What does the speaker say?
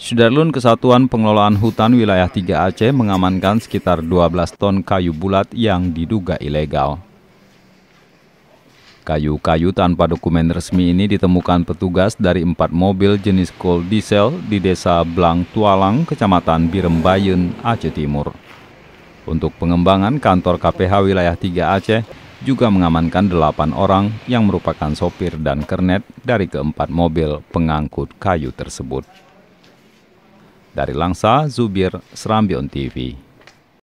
Sudarlun Kesatuan Pengelolaan Hutan Wilayah 3 Aceh mengamankan sekitar 12 ton kayu bulat yang diduga ilegal. Kayu-kayu tanpa dokumen resmi ini ditemukan petugas dari empat mobil jenis coal diesel di desa Blang Tualang, kecamatan Birembayun, Aceh Timur. Untuk pengembangan, kantor KPH Wilayah 3 Aceh juga mengamankan delapan orang yang merupakan sopir dan kernet dari keempat mobil pengangkut kayu tersebut. Dari Langsa, Zubir, Serambi on TV.